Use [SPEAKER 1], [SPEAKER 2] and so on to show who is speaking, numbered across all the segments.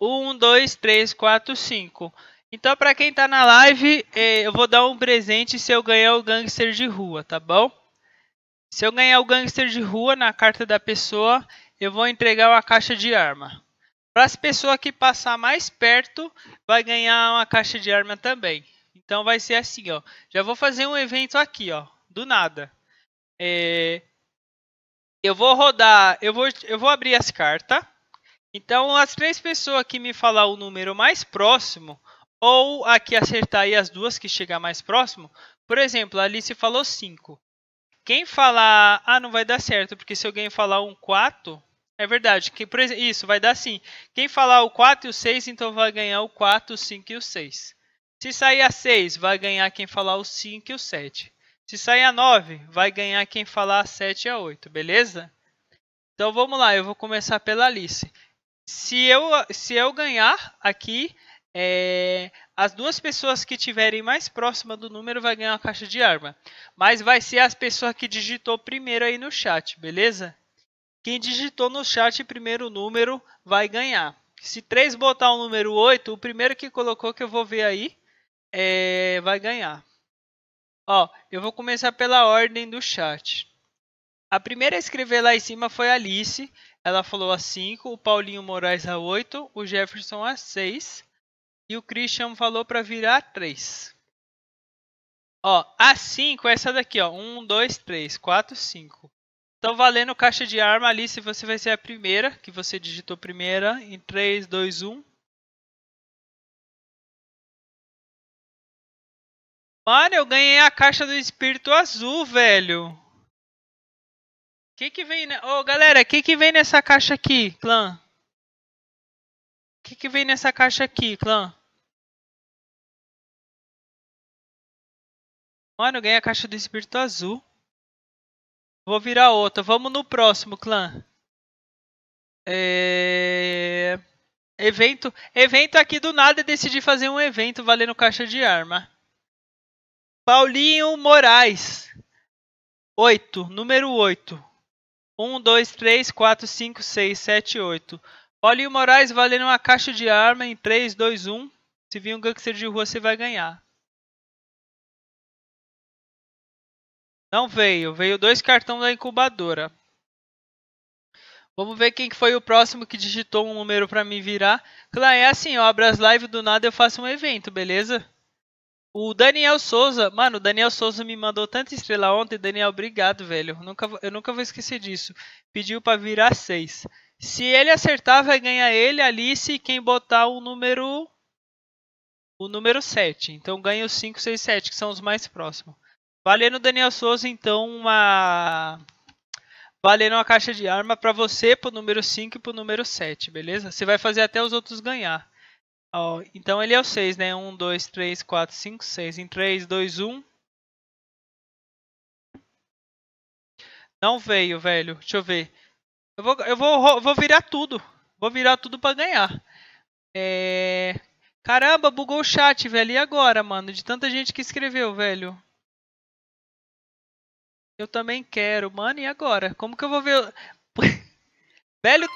[SPEAKER 1] 1, 2, 3, 4, 5. Então, para quem tá na live, é, eu vou dar um presente se eu ganhar o gangster de rua, tá bom? Se eu ganhar o gangster de rua na carta da pessoa, eu vou entregar uma caixa de arma. Para as pessoas que passar mais perto, vai ganhar uma caixa de arma também. Então vai ser assim, ó. Já vou fazer um evento aqui, ó, do nada. É... Eu vou rodar, eu vou, eu vou abrir as cartas. Então, as três pessoas que me falar o número mais próximo, ou a que acertar aí as duas que chegar mais próximo, por exemplo, a Alice falou 5. Quem falar, ah, não vai dar certo, porque se alguém falar um 4, é verdade, que, exemplo, isso, vai dar sim. Quem falar o 4 e o 6, então vai ganhar o 4, o 5 e o 6. Se sair a 6, vai ganhar quem falar o 5 e o 7. Se sair a 9, vai ganhar quem falar a 7 e a 8, beleza? Então vamos lá, eu vou começar pela Alice se eu, se eu ganhar aqui, é, as duas pessoas que tiverem mais próxima do número vai ganhar uma caixa de arma. Mas vai ser as pessoas que digitou primeiro aí no chat, beleza? Quem digitou no chat primeiro o número vai ganhar. Se três botar o número 8, o primeiro que colocou que eu vou ver aí é, vai ganhar. Ó, eu vou começar pela ordem do chat. A primeira a escrever lá em cima foi a Alice. Ela falou a 5, o Paulinho Moraes a 8, o Jefferson a 6 e o Christian falou para virar a 3. Ó, a 5 é essa daqui, ó. 1, 2, 3, 4, 5. Então valendo caixa de arma, Alice, você vai ser a primeira, que você digitou primeira em 3,
[SPEAKER 2] 2, 1. Mano, eu ganhei a caixa do espírito azul, velho que que vem, né? Ô, galera, que que vem nessa caixa aqui, clã? Que que vem nessa caixa aqui, clã? Mano, ganhei a caixa do espírito azul. Vou virar outra.
[SPEAKER 1] Vamos no próximo, clã. É... Evento. Evento aqui do nada. Decidi fazer um evento valendo caixa de arma. Paulinho Moraes. 8. Número 8. 1, 2, 3, 4, 5, 6, 7, 8. Paulinho Moraes valendo uma caixa de arma em 3, 2, 1. Se vir um gangster de rua, você vai ganhar.
[SPEAKER 2] Não veio. Veio dois cartões da incubadora.
[SPEAKER 1] Vamos ver quem foi o próximo que digitou um número para me virar. Claro, é assim, ó, abro as lives do nada eu faço um evento, beleza? O Daniel Souza, mano, o Daniel Souza me mandou tanta estrela ontem. Daniel, obrigado, velho. Eu nunca, eu nunca vou esquecer disso. Pediu para virar 6. Se ele acertar, vai ganhar ele, Alice, e quem botar o número. O número 7. Então ganha os 5, 6, 7, que são os mais próximos. Valendo, Daniel Souza, então, uma. Valendo uma caixa de arma para você, pro número 5 e pro número 7, beleza? Você vai fazer até os outros ganhar. Ó, então ele é o 6, né? 1, 2, 3, 4, 5, 6. Em 3, 2, 1. Não veio, velho. Deixa eu ver. Eu vou, eu vou, vou virar tudo. Vou virar tudo pra ganhar. É... Caramba, bugou o chat, velho. E agora, mano? De tanta gente que escreveu, velho. Eu também quero. Mano, e agora? Como que eu vou ver... velho,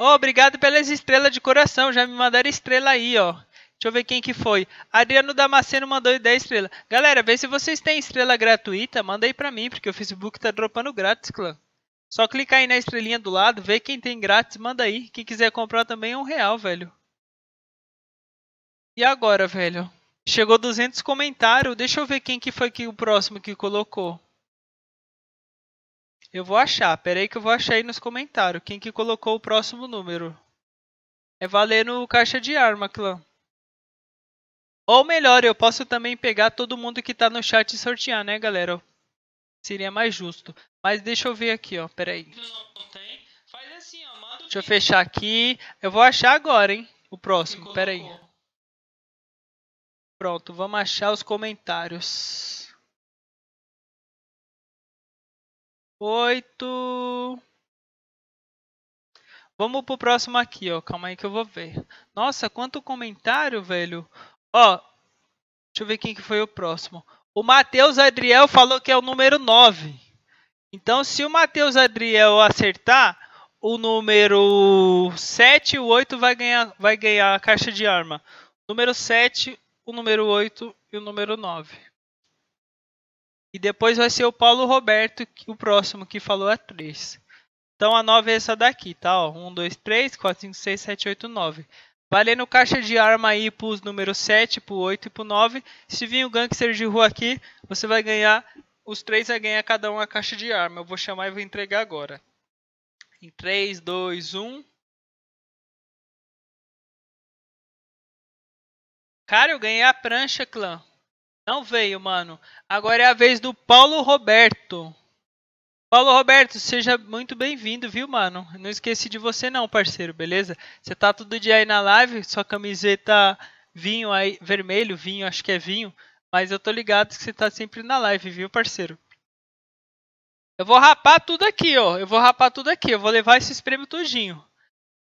[SPEAKER 1] Oh, obrigado pelas estrelas de coração. Já me mandaram estrela aí, ó. Deixa eu ver quem que foi. Adriano Damasceno mandou 10 estrelas. Galera, vê se vocês têm estrela gratuita. Manda aí pra mim, porque o Facebook tá dropando grátis, clã. Só clicar aí na estrelinha do lado, vê quem tem grátis, manda aí. Quem quiser comprar também é um real, velho. E agora, velho? Chegou 200 comentários. Deixa eu ver quem que foi que o próximo que colocou. Eu vou achar, peraí que eu vou achar aí nos comentários quem que colocou o próximo número. É valendo caixa de arma, clã. Ou melhor, eu posso também pegar todo mundo que tá no chat e sortear, né, galera? Seria mais justo. Mas deixa eu ver aqui, ó. Pera aí. Assim, deixa eu fechar aqui. Eu vou achar agora, hein? O próximo. Pera aí. Pronto, vamos achar os
[SPEAKER 2] comentários.
[SPEAKER 1] 8. Vamos pro próximo aqui, ó. Calma aí que eu vou ver. Nossa, quanto comentário, velho. Ó, deixa eu ver quem que foi o próximo. O Matheus Adriel falou que é o número 9. Então, se o Matheus Adriel acertar, o número 7 e o 8 vai ganhar, vai ganhar a caixa de arma. Número 7, o número 8 e o número 9. E depois vai ser o Paulo Roberto, o próximo que falou a é 3. Então a 9 é essa daqui, tá? 1, 2, 3, 4, 5, 6, 7, 8, 9. Valendo caixa de arma aí pros números 7, pro 8 e pro 9. Se vir o gangster de rua aqui, você vai ganhar. Os três vai ganhar cada um a caixa de arma. Eu vou chamar e vou entregar agora. Em 3, 2, 1.
[SPEAKER 2] Cara, eu ganhei a prancha, clã. Não
[SPEAKER 1] veio, mano. Agora é a vez do Paulo Roberto. Paulo Roberto, seja muito bem-vindo, viu, mano? Não esqueci de você não, parceiro, beleza? Você tá todo dia aí na live, sua camiseta vinho aí, vermelho, vinho, acho que é vinho, mas eu tô ligado que você tá sempre na live, viu, parceiro? Eu vou rapar tudo aqui, ó. Eu vou rapar tudo aqui, eu vou levar esses prêmios todinho.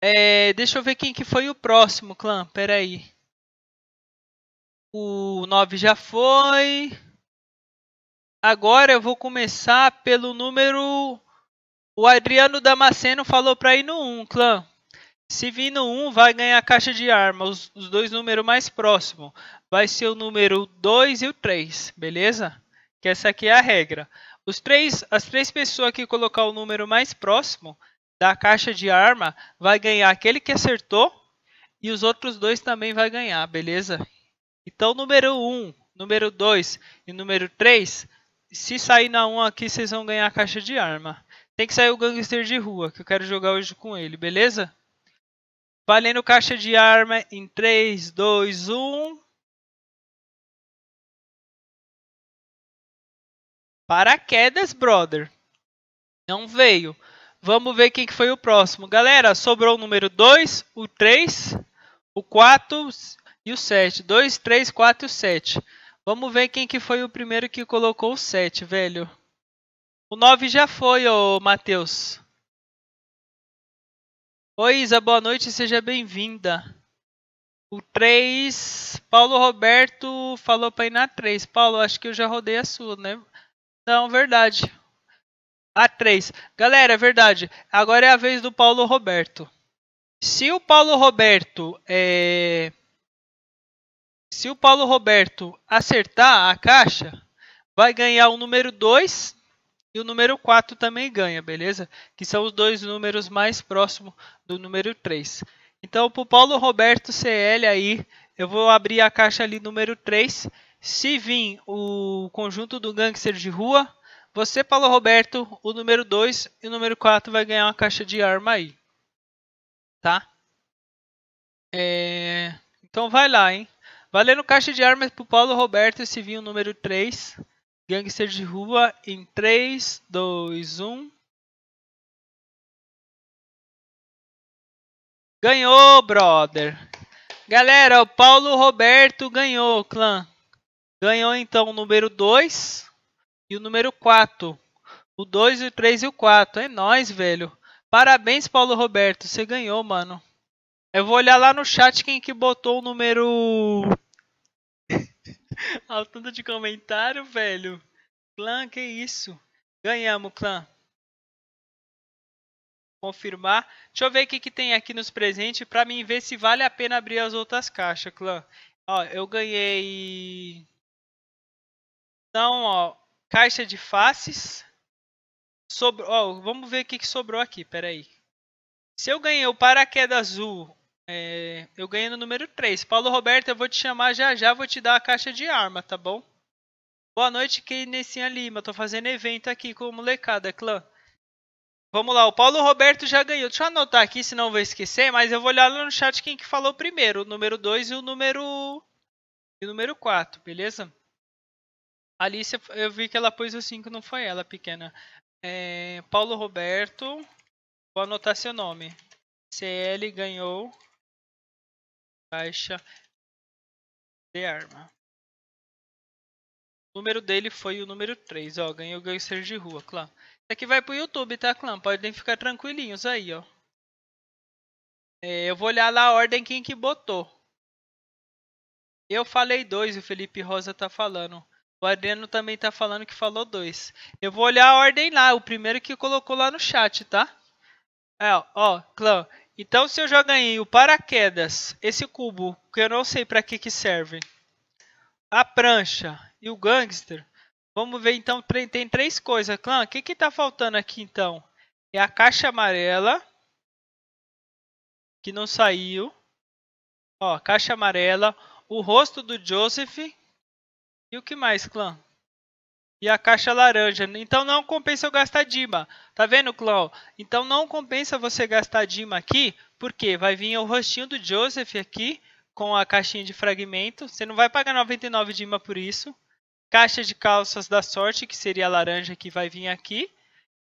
[SPEAKER 1] É, deixa eu ver quem que foi o próximo, clã. Pera aí. O 9 já
[SPEAKER 2] foi.
[SPEAKER 1] Agora eu vou começar pelo número. O Adriano Damasceno falou para ir no 1, clã. Se vir no 1, vai ganhar a caixa de arma. Os, os dois números mais próximos. Vai ser o número 2 e o 3, beleza? Que essa aqui é a regra. Os três, as três pessoas que colocar o número mais próximo da caixa de arma vai ganhar aquele que acertou e os outros dois também vai ganhar, beleza? Então, número 1, número 2 e número 3, se sair na 1 aqui, vocês vão ganhar a caixa de arma. Tem que sair o gangster de rua, que eu quero jogar hoje com ele, beleza? Valendo caixa de arma em 3, 2, 1. Paraquedas, brother. Não veio. Vamos ver quem que foi o próximo. Galera, sobrou o número 2, o 3, o 4, e o 7. 2, 3, 4 e o 7. Vamos ver quem que foi o primeiro que colocou o 7, velho. O 9 já foi, ô Matheus. Oi, Isa, boa noite, seja bem-vinda. O 3, Paulo Roberto falou para ir na 3. Paulo, acho que eu já rodei a sua, né? Não, verdade. A 3. Galera, é verdade. Agora é a vez do Paulo Roberto. Se o Paulo Roberto é se o Paulo Roberto acertar a caixa, vai ganhar o número 2 e o número 4 também ganha, beleza? Que são os dois números mais próximos do número 3. Então, para o Paulo Roberto CL aí, eu vou abrir a caixa ali número 3. Se vir o conjunto do gangster de rua, você, Paulo Roberto, o número 2 e o número 4 vai ganhar uma caixa de arma aí. Tá? É... Então vai lá, hein? Valendo caixa de armas pro Paulo Roberto, esse vinho número 3. Gangster de rua em 3, 2, 1.
[SPEAKER 2] Ganhou, brother.
[SPEAKER 1] Galera, o Paulo Roberto ganhou, clã. Ganhou então o número 2 e o número 4. O 2, o 3 e o 4. É nóis, velho. Parabéns, Paulo Roberto. Você ganhou, mano. Eu vou olhar lá no chat quem que botou o número. Olha o tanto de comentário, velho. Clã, que isso. Ganhamos, clã. Confirmar. Deixa eu ver o que, que tem aqui nos presentes pra mim ver se vale a pena abrir as outras caixas, clã. Ó, eu ganhei. Então, ó. Caixa de faces. Sobrou. Ó, vamos ver o que, que sobrou aqui. Pera aí. Se eu ganhei o paraquedas azul, é, eu ganhei no número 3. Paulo Roberto, eu vou te chamar já já, vou te dar a caixa de arma, tá bom? Boa noite, Keynesinha Lima. Tô fazendo evento aqui com o molecada, clã. Vamos lá, o Paulo Roberto já ganhou. Deixa eu anotar aqui, senão eu vou esquecer, mas eu vou olhar lá no chat quem que falou primeiro, o número 2 e o número e o número 4, beleza? Alice, eu vi que ela pôs o 5, não foi ela, pequena. É, Paulo Roberto, vou anotar seu nome. CL ganhou
[SPEAKER 2] caixa de arma.
[SPEAKER 1] O número dele foi o número 3, ó. Ganhou o gangster de rua, clã. Isso aqui vai pro YouTube, tá, clã? Podem ficar tranquilinhos aí, ó. É, eu vou olhar lá a ordem quem que botou. Eu falei dois, o Felipe Rosa tá falando. O Adriano também tá falando que falou dois. Eu vou olhar a ordem lá, o primeiro que colocou lá no chat, tá? É, ó, clã, então, se eu já ganhei o paraquedas, esse cubo, que eu não sei para que, que serve, a prancha e o gangster, vamos ver então, tem três coisas. Clã, o que que tá faltando aqui então? É a caixa amarela, que não saiu. Ó, caixa amarela, o rosto do Joseph. E o que mais, clã? e a caixa laranja. Então não compensa eu gastar Dima. Tá vendo, Clau? Então não compensa você gastar Dima aqui, porque vai vir o rostinho do Joseph aqui com a caixinha de fragmento. Você não vai pagar 99 Dima por isso. Caixa de calças da sorte, que seria a laranja que vai vir aqui.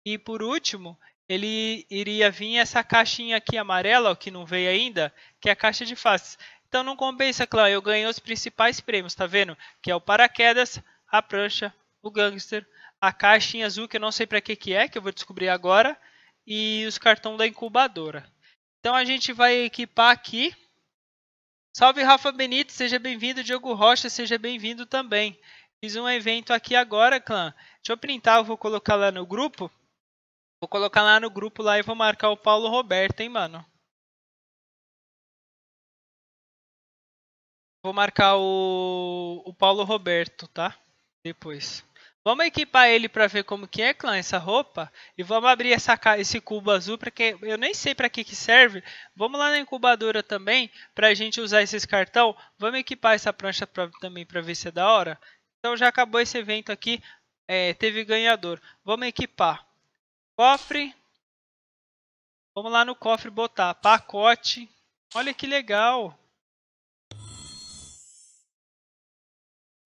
[SPEAKER 1] E por último, ele iria vir essa caixinha aqui amarela, ó, que não veio ainda, que é a caixa de faces. Então não compensa, Clau. Eu ganhei os principais prêmios, tá vendo? Que é o paraquedas, a prancha, o Gangster, a caixa em azul que eu não sei para que que é, que eu vou descobrir agora, e os cartões da incubadora. Então a gente vai equipar aqui. Salve Rafa Benito, seja bem-vindo. Diogo Rocha, seja bem-vindo também. Fiz um evento aqui agora, clã. Deixa eu printar, eu vou colocar lá no grupo. Vou colocar lá no grupo lá e vou marcar o Paulo Roberto, hein, mano. Vou marcar o, o Paulo Roberto, tá? Depois. Vamos equipar ele para ver como que é, clã, essa roupa. E vamos abrir essa, esse cubo azul, porque eu nem sei para que, que serve. Vamos lá na incubadora também, para a gente usar esses cartão. Vamos equipar essa prancha pra, também para ver se é da hora. Então já acabou esse evento aqui, é, teve ganhador. Vamos equipar. Cofre. Vamos lá no cofre botar pacote. Olha que legal.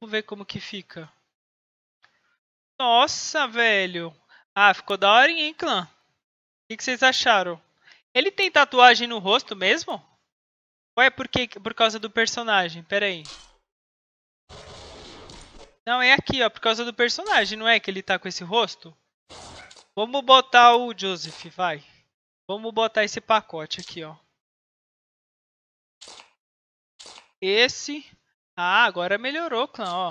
[SPEAKER 2] Vamos ver como que fica.
[SPEAKER 1] Nossa, velho. Ah, ficou da hora, hein, clã? O que, vocês acharam? Ele tem tatuagem no rosto mesmo? Ou é porque, por causa do personagem? Pera aí. Não, é aqui, ó. Por causa do personagem, não é que ele tá com esse rosto? Vamos botar o Joseph, vai. Vamos botar esse pacote aqui, ó. Esse. Ah, agora melhorou, clã, ó.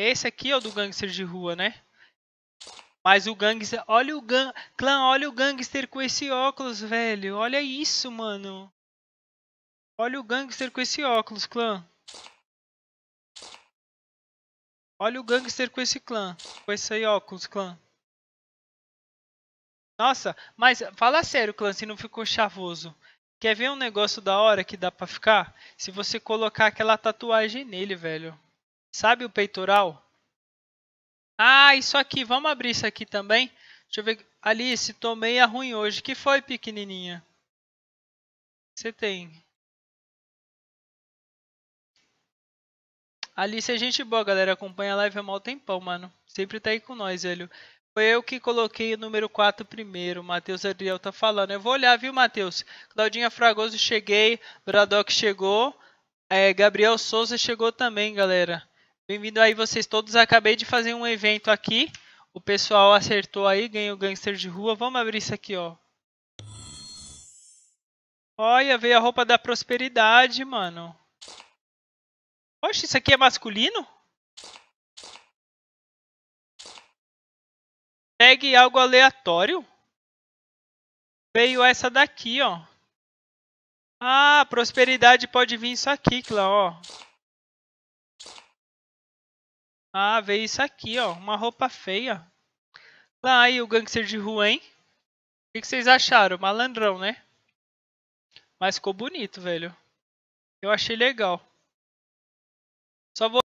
[SPEAKER 1] Esse aqui é o do gangster de rua, né? Mas o gangster... Olha o gang... Clã, olha o gangster com esse óculos, velho. Olha isso, mano. Olha o gangster com esse óculos, clã. Olha o gangster com esse clã. Com esse aí, óculos, clã. Nossa, mas fala sério, clã, se não ficou chavoso. Quer ver um negócio da hora que dá pra ficar? Se você colocar aquela tatuagem nele, velho. Sabe o peitoral? Ah, isso aqui. Vamos abrir isso aqui também. Deixa eu ver. Alice, tomei a ruim hoje. que foi, pequenininha? Você tem. Alice é gente boa, galera. Acompanha a live há mal tempão, mano. Sempre tá aí com nós, velho. Foi eu que coloquei o número 4 primeiro. Matheus Adriel tá falando. Eu vou olhar, viu, Matheus? Claudinha Fragoso, cheguei. Bradock chegou. É, Gabriel Souza chegou também, galera. Bem-vindo aí vocês todos. Acabei de fazer um evento aqui. O pessoal acertou aí, ganhou gangster de rua. Vamos abrir isso aqui, ó. Olha, veio a roupa da prosperidade, mano. Poxa, isso aqui é masculino?
[SPEAKER 2] Pegue algo aleatório. Veio essa daqui, ó.
[SPEAKER 1] Ah, prosperidade pode vir isso aqui, Clá, ó. Ah, veio isso aqui, ó. Uma roupa feia. Lá tá aí o gangster de rua, hein? O que, que vocês acharam? Malandrão, né? Mas ficou
[SPEAKER 2] bonito, velho. Eu achei legal. Só vou